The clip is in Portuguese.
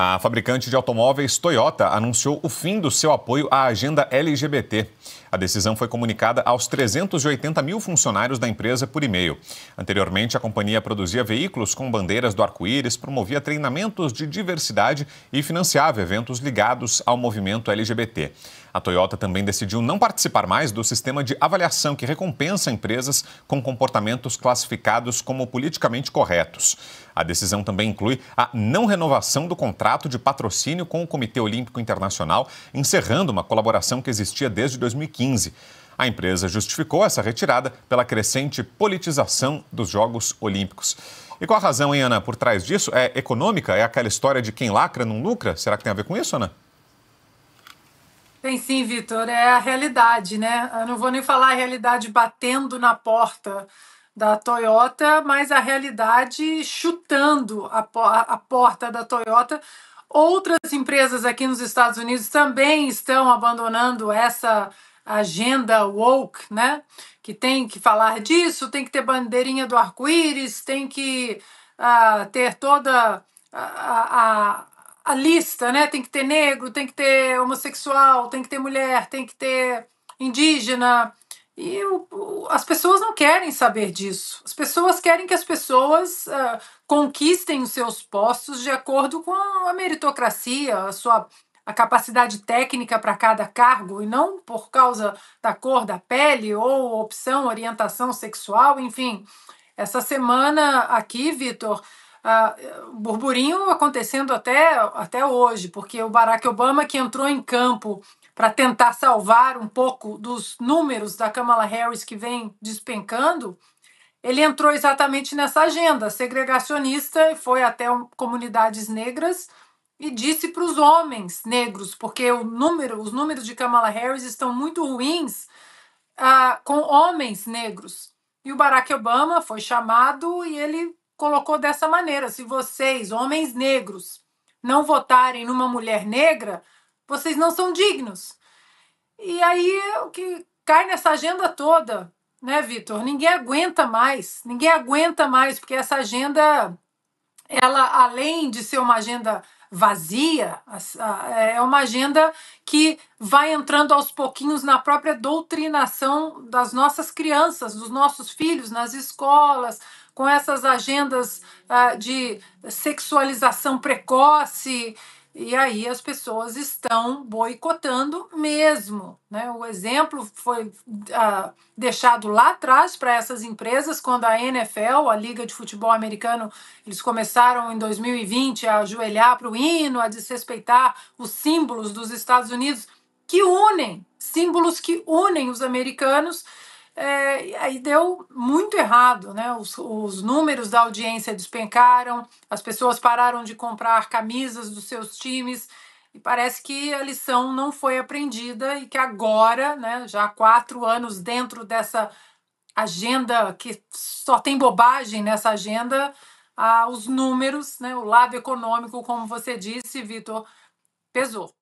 A fabricante de automóveis Toyota anunciou o fim do seu apoio à agenda LGBT. A decisão foi comunicada aos 380 mil funcionários da empresa por e-mail. Anteriormente, a companhia produzia veículos com bandeiras do arco-íris, promovia treinamentos de diversidade e financiava eventos ligados ao movimento LGBT. A Toyota também decidiu não participar mais do sistema de avaliação que recompensa empresas com comportamentos classificados como politicamente corretos. A decisão também inclui a não renovação do contrato de patrocínio com o Comitê Olímpico Internacional, encerrando uma colaboração que existia desde 2015. 2015. A empresa justificou essa retirada pela crescente politização dos Jogos Olímpicos. E qual a razão, hein, Ana, por trás disso? É econômica? É aquela história de quem lacra não lucra? Será que tem a ver com isso, Ana? Tem sim, Vitor. É a realidade, né? Eu não vou nem falar a realidade batendo na porta da Toyota, mas a realidade chutando a, a porta da Toyota. Outras empresas aqui nos Estados Unidos também estão abandonando essa agenda woke, né? Que tem que falar disso, tem que ter bandeirinha do arco-íris, tem que uh, ter toda a, a, a, lista, né? Tem que ter negro, tem que ter homossexual, tem que ter mulher, tem que ter indígena. E o, o, as pessoas não querem saber disso. As pessoas querem que as pessoas uh, conquistem os seus postos de acordo com a meritocracia, a sua a capacidade técnica para cada cargo e não por causa da cor da pele ou opção, orientação sexual, enfim. Essa semana aqui, Vitor, uh, burburinho acontecendo até, até hoje, porque o Barack Obama que entrou em campo para tentar salvar um pouco dos números da Kamala Harris que vem despencando, ele entrou exatamente nessa agenda segregacionista e foi até um, comunidades negras e disse para os homens negros, porque o número, os números de Kamala Harris estão muito ruins uh, com homens negros. E o Barack Obama foi chamado e ele colocou dessa maneira: se vocês, homens negros, não votarem numa mulher negra, vocês não são dignos. E aí o que cai nessa agenda toda, né, Vitor? Ninguém aguenta mais, ninguém aguenta mais, porque essa agenda, ela além de ser uma agenda vazia, é uma agenda que vai entrando aos pouquinhos na própria doutrinação das nossas crianças, dos nossos filhos, nas escolas, com essas agendas ah, de sexualização precoce e aí as pessoas estão boicotando mesmo. Né? O exemplo foi ah, deixado lá atrás para essas empresas, quando a NFL, a Liga de Futebol Americano, eles começaram em 2020 a ajoelhar para o hino, a desrespeitar os símbolos dos Estados Unidos que unem, símbolos que unem os americanos é, aí deu muito errado, né? Os, os, números da audiência despencaram, as pessoas pararam de comprar camisas dos seus times e parece que a lição não foi aprendida e que agora, né, já há quatro anos dentro dessa agenda que só tem bobagem nessa agenda, ah, os números, né, o lado econômico, como você disse, Vitor, pesou.